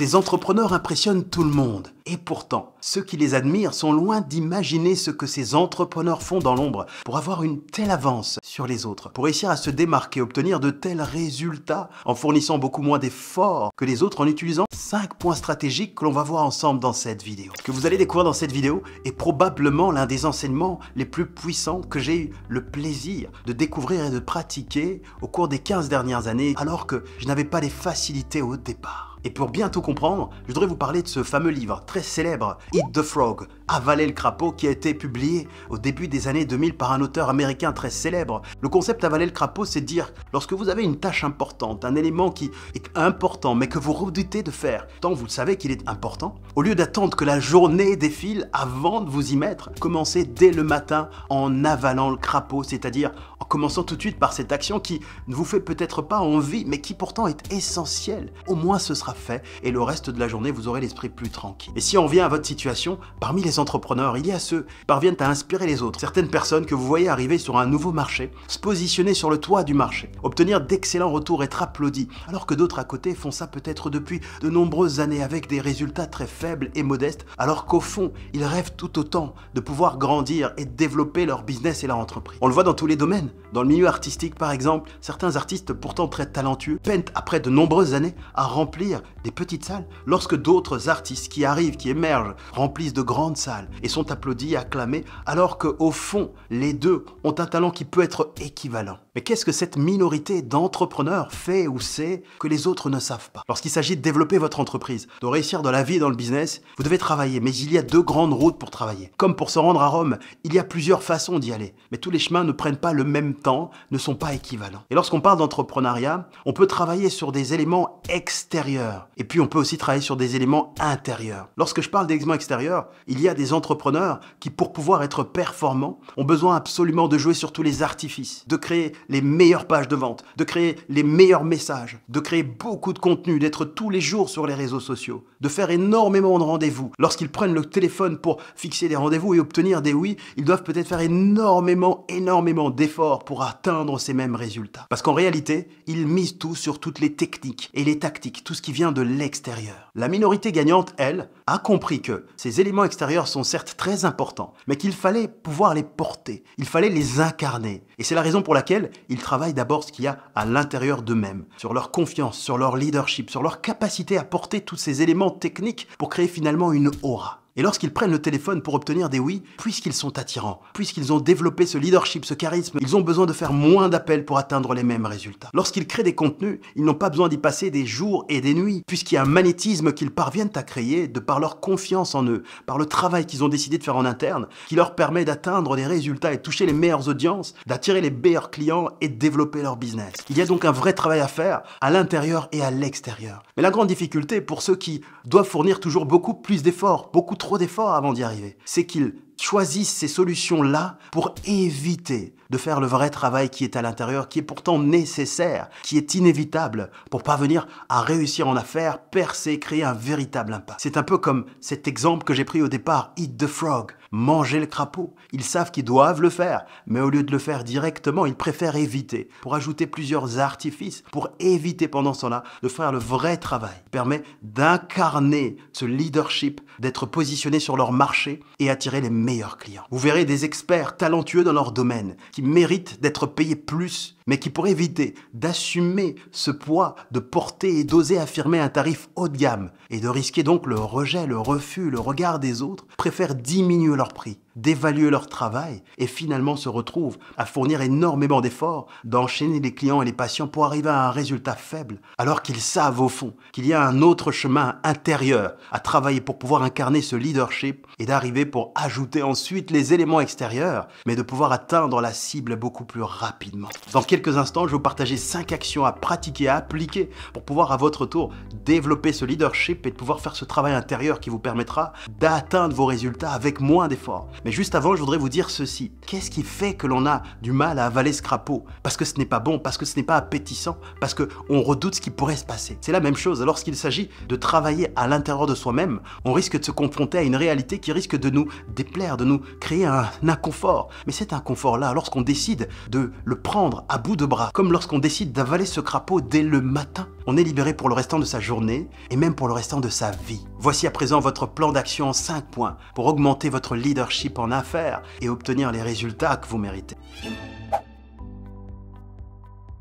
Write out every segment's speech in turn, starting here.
Ces entrepreneurs impressionnent tout le monde. Et pourtant, ceux qui les admirent sont loin d'imaginer ce que ces entrepreneurs font dans l'ombre pour avoir une telle avance sur les autres, pour réussir à se démarquer, obtenir de tels résultats en fournissant beaucoup moins d'efforts que les autres en utilisant 5 points stratégiques que l'on va voir ensemble dans cette vidéo. Ce que vous allez découvrir dans cette vidéo est probablement l'un des enseignements les plus puissants que j'ai eu le plaisir de découvrir et de pratiquer au cours des 15 dernières années alors que je n'avais pas les facilités au départ. Et pour bien tout comprendre, je voudrais vous parler de ce fameux livre très célèbre, Eat the Frog, Avaler le crapaud, qui a été publié au début des années 2000 par un auteur américain très célèbre. Le concept Avaler le crapaud, c'est dire lorsque vous avez une tâche importante, un élément qui est important mais que vous redoutez de faire, tant vous le savez qu'il est important, au lieu d'attendre que la journée défile avant de vous y mettre, commencez dès le matin en avalant le crapaud, c'est-à-dire en commençant tout de suite par cette action qui ne vous fait peut-être pas envie mais qui pourtant est essentielle. Au moins ce sera fait et le reste de la journée, vous aurez l'esprit plus tranquille. Et si on vient à votre situation, parmi les entrepreneurs, il y a ceux qui parviennent à inspirer les autres. Certaines personnes que vous voyez arriver sur un nouveau marché, se positionner sur le toit du marché, obtenir d'excellents retours, être applaudis, alors que d'autres à côté font ça peut-être depuis de nombreuses années avec des résultats très faibles et modestes, alors qu'au fond, ils rêvent tout autant de pouvoir grandir et développer leur business et leur entreprise. On le voit dans tous les domaines. Dans le milieu artistique, par exemple, certains artistes pourtant très talentueux peinent après de nombreuses années à remplir des petites salles, lorsque d'autres artistes qui arrivent, qui émergent, remplissent de grandes salles et sont applaudis, acclamés, alors qu'au fond, les deux ont un talent qui peut être équivalent. Mais qu'est-ce que cette minorité d'entrepreneurs fait ou sait que les autres ne savent pas Lorsqu'il s'agit de développer votre entreprise, de réussir dans la vie et dans le business, vous devez travailler, mais il y a deux grandes routes pour travailler. Comme pour se rendre à Rome, il y a plusieurs façons d'y aller, mais tous les chemins ne prennent pas le même temps, ne sont pas équivalents. Et lorsqu'on parle d'entrepreneuriat, on peut travailler sur des éléments extérieurs, et puis on peut aussi travailler sur des éléments intérieurs. Lorsque je parle d'éléments extérieurs, il y a des entrepreneurs qui, pour pouvoir être performants, ont besoin absolument de jouer sur tous les artifices, de créer les meilleures pages de vente, de créer les meilleurs messages, de créer beaucoup de contenu, d'être tous les jours sur les réseaux sociaux, de faire énormément de rendez-vous. Lorsqu'ils prennent le téléphone pour fixer des rendez-vous et obtenir des oui, ils doivent peut-être faire énormément, énormément d'efforts pour atteindre ces mêmes résultats. Parce qu'en réalité, ils misent tout sur toutes les techniques et les tactiques, tout ce qui vient de l'extérieur. La minorité gagnante, elle, a compris que ces éléments extérieurs sont certes très importants, mais qu'il fallait pouvoir les porter, il fallait les incarner. Et c'est la raison pour laquelle ils travaillent d'abord ce qu'il y a à l'intérieur d'eux-mêmes, sur leur confiance, sur leur leadership, sur leur capacité à porter tous ces éléments techniques pour créer finalement une aura. Et lorsqu'ils prennent le téléphone pour obtenir des oui, puisqu'ils sont attirants, puisqu'ils ont développé ce leadership, ce charisme, ils ont besoin de faire moins d'appels pour atteindre les mêmes résultats. Lorsqu'ils créent des contenus, ils n'ont pas besoin d'y passer des jours et des nuits, puisqu'il y a un magnétisme qu'ils parviennent à créer de par leur confiance en eux, par le travail qu'ils ont décidé de faire en interne, qui leur permet d'atteindre des résultats et toucher les meilleures audiences, d'attirer les meilleurs clients et de développer leur business. Il y a donc un vrai travail à faire à l'intérieur et à l'extérieur. Mais la grande difficulté pour ceux qui doivent fournir toujours beaucoup plus d'efforts, beaucoup trop trop d'efforts avant d'y arriver. C'est qu'il choisissent ces solutions-là pour éviter de faire le vrai travail qui est à l'intérieur, qui est pourtant nécessaire, qui est inévitable pour parvenir à réussir en affaires, percer, créer un véritable impact. C'est un peu comme cet exemple que j'ai pris au départ, Eat the Frog, manger le crapaud. Ils savent qu'ils doivent le faire, mais au lieu de le faire directement, ils préfèrent éviter pour ajouter plusieurs artifices, pour éviter pendant ce là de faire le vrai travail. Il permet d'incarner ce leadership, d'être positionné sur leur marché et attirer les clients. Vous verrez des experts talentueux dans leur domaine qui méritent d'être payés plus, mais qui pour éviter d'assumer ce poids, de porter et d'oser affirmer un tarif haut de gamme et de risquer donc le rejet, le refus, le regard des autres, préfèrent diminuer leur prix d'évaluer leur travail et finalement se retrouvent à fournir énormément d'efforts, d'enchaîner les clients et les patients pour arriver à un résultat faible, alors qu'ils savent au fond qu'il y a un autre chemin intérieur à travailler pour pouvoir incarner ce leadership et d'arriver pour ajouter ensuite les éléments extérieurs, mais de pouvoir atteindre la cible beaucoup plus rapidement. Dans quelques instants, je vais vous partager 5 actions à pratiquer, à appliquer pour pouvoir à votre tour développer ce leadership et de pouvoir faire ce travail intérieur qui vous permettra d'atteindre vos résultats avec moins d'efforts mais juste avant, je voudrais vous dire ceci. Qu'est-ce qui fait que l'on a du mal à avaler ce crapaud Parce que ce n'est pas bon, parce que ce n'est pas appétissant, parce qu'on redoute ce qui pourrait se passer. C'est la même chose. Lorsqu'il s'agit de travailler à l'intérieur de soi-même, on risque de se confronter à une réalité qui risque de nous déplaire, de nous créer un inconfort. Mais cet inconfort-là, lorsqu'on décide de le prendre à bout de bras, comme lorsqu'on décide d'avaler ce crapaud dès le matin, on est libéré pour le restant de sa journée et même pour le restant de sa vie. Voici à présent votre plan d'action en 5 points pour augmenter votre leadership en affaires et obtenir les résultats que vous méritez.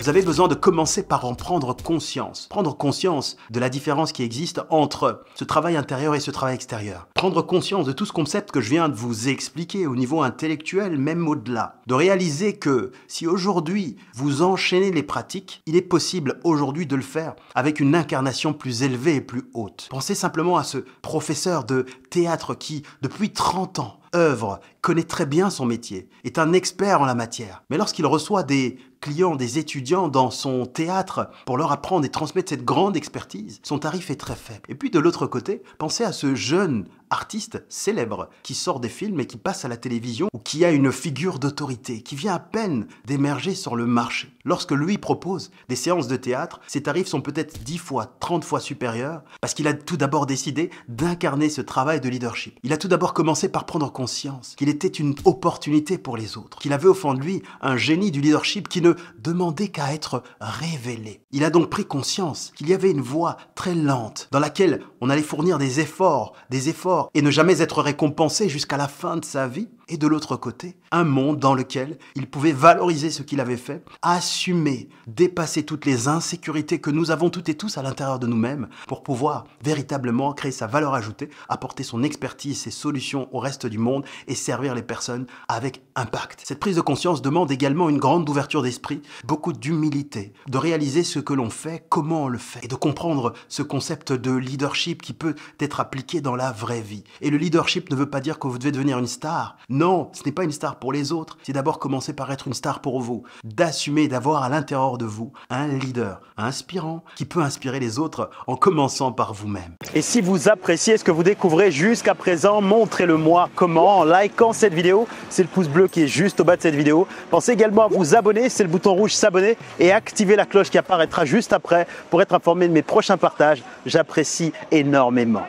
Vous avez besoin de commencer par en prendre conscience. Prendre conscience de la différence qui existe entre ce travail intérieur et ce travail extérieur. Prendre conscience de tout ce concept que je viens de vous expliquer au niveau intellectuel, même au-delà. De réaliser que si aujourd'hui vous enchaînez les pratiques, il est possible aujourd'hui de le faire avec une incarnation plus élevée et plus haute. Pensez simplement à ce professeur de théâtre qui, depuis 30 ans, œuvre, connaît très bien son métier, est un expert en la matière. Mais lorsqu'il reçoit des clients, des étudiants dans son théâtre pour leur apprendre et transmettre cette grande expertise, son tarif est très faible. Et puis de l'autre côté, pensez à ce jeune artiste célèbre qui sort des films et qui passe à la télévision ou qui a une figure d'autorité, qui vient à peine d'émerger sur le marché. Lorsque lui propose des séances de théâtre, ses tarifs sont peut-être 10 fois, 30 fois supérieurs parce qu'il a tout d'abord décidé d'incarner ce travail de leadership. Il a tout d'abord commencé par prendre conscience qu'il était une opportunité pour les autres, qu'il avait au fond de lui un génie du leadership qui ne demandait qu'à être révélé. Il a donc pris conscience qu'il y avait une voie très lente dans laquelle on allait fournir des efforts, des efforts et ne jamais être récompensé jusqu'à la fin de sa vie et de l'autre côté, un monde dans lequel il pouvait valoriser ce qu'il avait fait, assumer, dépasser toutes les insécurités que nous avons toutes et tous à l'intérieur de nous-mêmes pour pouvoir véritablement créer sa valeur ajoutée, apporter son expertise, ses solutions au reste du monde et servir les personnes avec impact. Cette prise de conscience demande également une grande ouverture d'esprit, beaucoup d'humilité, de réaliser ce que l'on fait, comment on le fait et de comprendre ce concept de leadership qui peut être appliqué dans la vraie vie. Et le leadership ne veut pas dire que vous devez devenir une star, non, ce n'est pas une star pour les autres, c'est d'abord commencer par être une star pour vous, d'assumer d'avoir à l'intérieur de vous un leader inspirant qui peut inspirer les autres en commençant par vous-même. Et si vous appréciez ce que vous découvrez jusqu'à présent, montrez-le moi comment en likant cette vidéo, c'est le pouce bleu qui est juste au bas de cette vidéo. Pensez également à vous abonner, c'est le bouton rouge s'abonner et activer la cloche qui apparaîtra juste après pour être informé de mes prochains partages. J'apprécie énormément.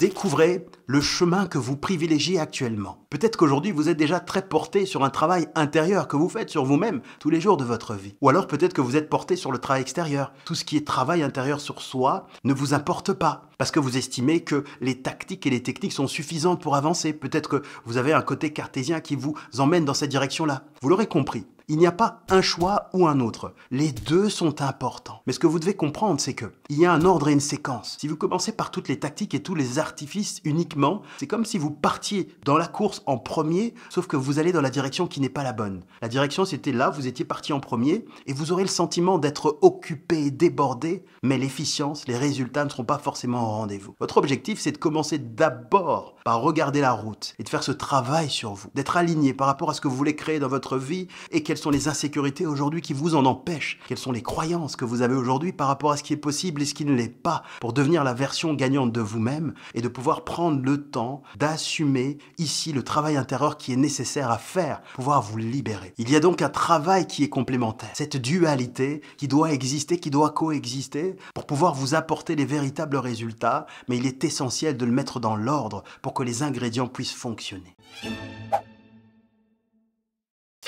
Découvrez le chemin que vous privilégiez actuellement. Peut-être qu'aujourd'hui vous êtes déjà très porté sur un travail intérieur que vous faites sur vous-même tous les jours de votre vie. Ou alors peut-être que vous êtes porté sur le travail extérieur. Tout ce qui est travail intérieur sur soi ne vous importe pas parce que vous estimez que les tactiques et les techniques sont suffisantes pour avancer. Peut-être que vous avez un côté cartésien qui vous emmène dans cette direction-là. Vous l'aurez compris. Il n'y a pas un choix ou un autre. Les deux sont importants. Mais ce que vous devez comprendre, c'est que il y a un ordre et une séquence. Si vous commencez par toutes les tactiques et tous les artifices uniquement, c'est comme si vous partiez dans la course en premier, sauf que vous allez dans la direction qui n'est pas la bonne. La direction, c'était là, vous étiez parti en premier, et vous aurez le sentiment d'être occupé, débordé, mais l'efficience, les résultats ne seront pas forcément au rendez-vous. Votre objectif, c'est de commencer d'abord par regarder la route et de faire ce travail sur vous, d'être aligné par rapport à ce que vous voulez créer dans votre vie et sont les insécurités aujourd'hui qui vous en empêchent Quelles sont les croyances que vous avez aujourd'hui par rapport à ce qui est possible et ce qui ne l'est pas pour devenir la version gagnante de vous-même et de pouvoir prendre le temps d'assumer ici le travail intérieur qui est nécessaire à faire, pour pouvoir vous libérer. Il y a donc un travail qui est complémentaire, cette dualité qui doit exister, qui doit coexister pour pouvoir vous apporter les véritables résultats, mais il est essentiel de le mettre dans l'ordre pour que les ingrédients puissent fonctionner.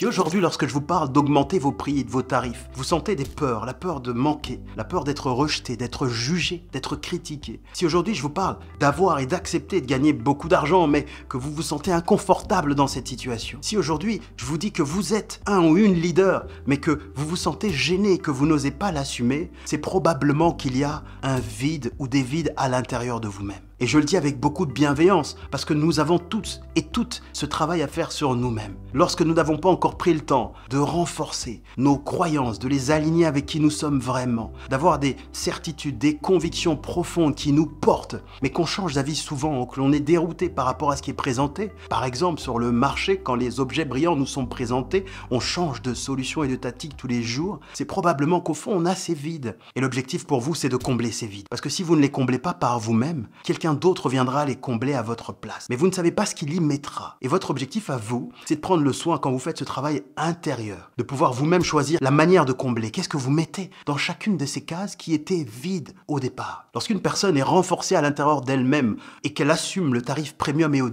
Si aujourd'hui, lorsque je vous parle d'augmenter vos prix et de vos tarifs, vous sentez des peurs, la peur de manquer, la peur d'être rejeté, d'être jugé, d'être critiqué, si aujourd'hui je vous parle d'avoir et d'accepter de gagner beaucoup d'argent, mais que vous vous sentez inconfortable dans cette situation, si aujourd'hui je vous dis que vous êtes un ou une leader, mais que vous vous sentez gêné, que vous n'osez pas l'assumer, c'est probablement qu'il y a un vide ou des vides à l'intérieur de vous-même. Et je le dis avec beaucoup de bienveillance, parce que nous avons tous et toutes ce travail à faire sur nous-mêmes. Lorsque nous n'avons pas encore pris le temps de renforcer nos croyances, de les aligner avec qui nous sommes vraiment, d'avoir des certitudes, des convictions profondes qui nous portent, mais qu'on change d'avis souvent que l'on est dérouté par rapport à ce qui est présenté. Par exemple, sur le marché, quand les objets brillants nous sont présentés, on change de solution et de tactique tous les jours. C'est probablement qu'au fond, on a ces vides. Et l'objectif pour vous, c'est de combler ces vides. Parce que si vous ne les comblez pas par vous-même, quelqu'un d'autre viendra les combler à votre place. Mais vous ne savez pas ce qu'il y mettra. Et votre objectif à vous, c'est de prendre le soin quand vous faites ce travail intérieur, de pouvoir vous-même choisir la manière de combler. Qu'est-ce que vous mettez dans chacune de ces cases qui étaient vides au départ Lorsqu'une personne est renforcée à l'intérieur d'elle-même et qu'elle assume le tarif premium et haut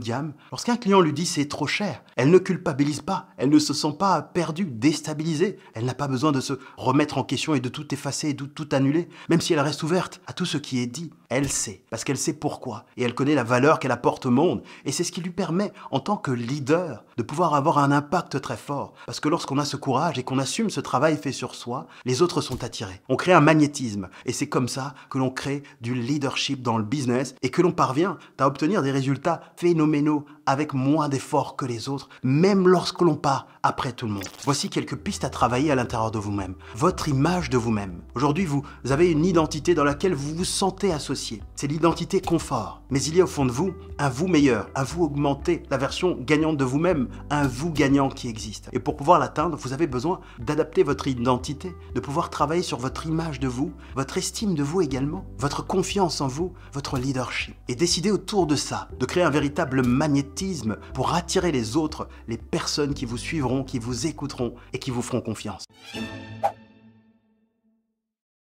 lorsqu'un client lui dit c'est trop cher, elle ne culpabilise pas, elle ne se sent pas perdue, déstabilisée, elle n'a pas besoin de se remettre en question et de tout effacer et de tout annuler, même si elle reste ouverte à tout ce qui est dit. Elle sait, parce qu'elle sait pourquoi, et elle connaît la valeur qu'elle apporte au monde, et c'est ce qui lui permet, en tant que leader, de pouvoir avoir un impact très fort, parce que lorsqu'on a ce courage et qu'on assume ce travail fait sur soi, les autres sont attirés. On crée un magnétisme, et c'est comme ça que l'on crée du leadership dans le business, et que l'on parvient à obtenir des résultats phénoménaux avec moins d'efforts que les autres, même lorsque l'on part après tout le monde. Voici quelques pistes à travailler à l'intérieur de vous-même. Votre image de vous-même. Aujourd'hui, vous avez une identité dans laquelle vous vous sentez associé c'est l'identité confort. Mais il y a au fond de vous un vous meilleur, un vous augmenté, la version gagnante de vous-même, un vous gagnant qui existe. Et pour pouvoir l'atteindre, vous avez besoin d'adapter votre identité, de pouvoir travailler sur votre image de vous, votre estime de vous également, votre confiance en vous, votre leadership. Et décider autour de ça, de créer un véritable magnétisme pour attirer les autres, les personnes qui vous suivront, qui vous écouteront et qui vous feront confiance.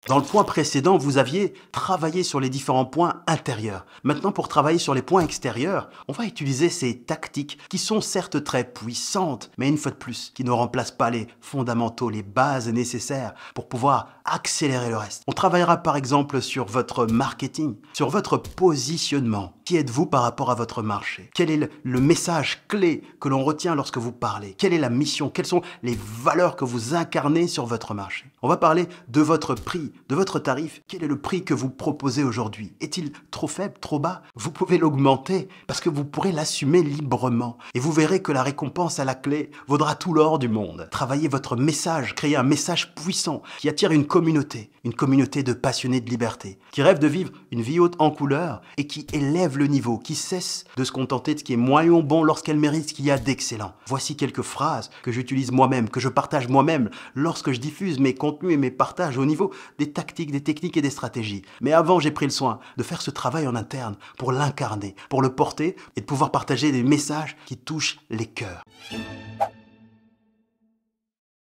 Dans le point précédent, vous aviez travaillé sur les différents points intérieurs. Maintenant, pour travailler sur les points extérieurs, on va utiliser ces tactiques qui sont certes très puissantes, mais une fois de plus, qui ne remplacent pas les fondamentaux, les bases nécessaires pour pouvoir accélérer le reste. On travaillera par exemple sur votre marketing, sur votre positionnement. Qui êtes-vous par rapport à votre marché Quel est le message clé que l'on retient lorsque vous parlez Quelle est la mission Quelles sont les valeurs que vous incarnez sur votre marché On va parler de votre prix de votre tarif, quel est le prix que vous proposez aujourd'hui Est-il trop faible, trop bas Vous pouvez l'augmenter parce que vous pourrez l'assumer librement. Et vous verrez que la récompense à la clé vaudra tout l'or du monde. Travaillez votre message, créez un message puissant qui attire une communauté, une communauté de passionnés de liberté, qui rêve de vivre une vie haute en couleur et qui élève le niveau, qui cesse de se contenter de ce qui est moyen bon lorsqu'elle mérite ce qu'il y a d'excellent. Voici quelques phrases que j'utilise moi-même, que je partage moi-même lorsque je diffuse mes contenus et mes partages au niveau des des tactiques, des techniques et des stratégies. Mais avant, j'ai pris le soin de faire ce travail en interne pour l'incarner, pour le porter et de pouvoir partager des messages qui touchent les cœurs.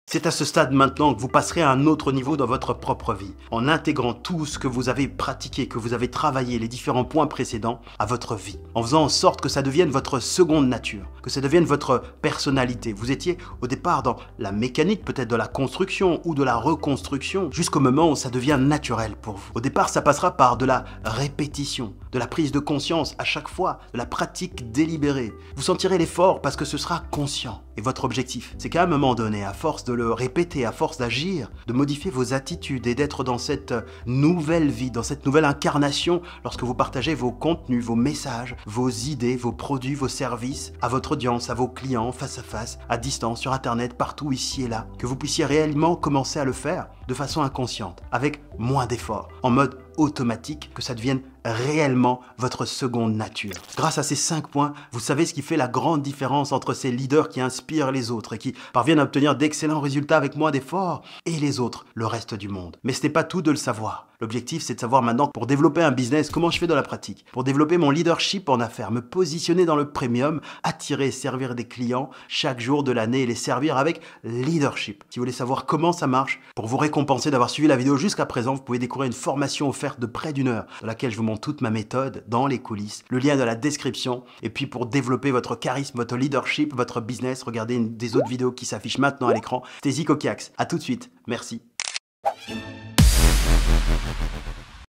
C'est à ce stade maintenant que vous passerez à un autre niveau dans votre propre vie, en intégrant tout ce que vous avez pratiqué, que vous avez travaillé, les différents points précédents à votre vie, en faisant en sorte que ça devienne votre seconde nature, que ça devienne votre personnalité. Vous étiez au départ dans la mécanique peut-être de la construction ou de la reconstruction, jusqu'au moment où ça devient naturel pour vous. Au départ, ça passera par de la répétition, de la prise de conscience à chaque fois, de la pratique délibérée. Vous sentirez l'effort parce que ce sera conscient et votre objectif. C'est qu'à un moment donné, à force de le répéter, à force d'agir, de modifier vos attitudes et d'être dans cette nouvelle vie, dans cette nouvelle incarnation, lorsque vous partagez vos contenus, vos messages, vos idées, vos produits, vos services, à votre audience, à vos clients, face à face, à distance, sur Internet, partout, ici et là, que vous puissiez réellement commencer à le faire de façon inconsciente, avec moins d'efforts, en mode automatique, que ça devienne réellement votre seconde nature. Grâce à ces cinq points, vous savez ce qui fait la grande différence entre ces leaders qui inspirent les autres et qui parviennent à obtenir d'excellents résultats avec moins d'efforts et les autres, le reste du monde. Mais ce n'est pas tout de le savoir. L'objectif, c'est de savoir maintenant pour développer un business, comment je fais dans la pratique, pour développer mon leadership en affaires, me positionner dans le premium, attirer et servir des clients chaque jour de l'année et les servir avec leadership. Si vous voulez savoir comment ça marche, pour vous récompenser d'avoir suivi la vidéo jusqu'à présent, vous pouvez découvrir une formation offerte de près d'une heure dans laquelle je vous montre toute ma méthode dans les coulisses, le lien dans la description. Et puis pour développer votre charisme, votre leadership, votre business, regardez une des autres vidéos qui s'affichent maintenant à l'écran. C'était Zico Kiax. A tout de suite. Merci.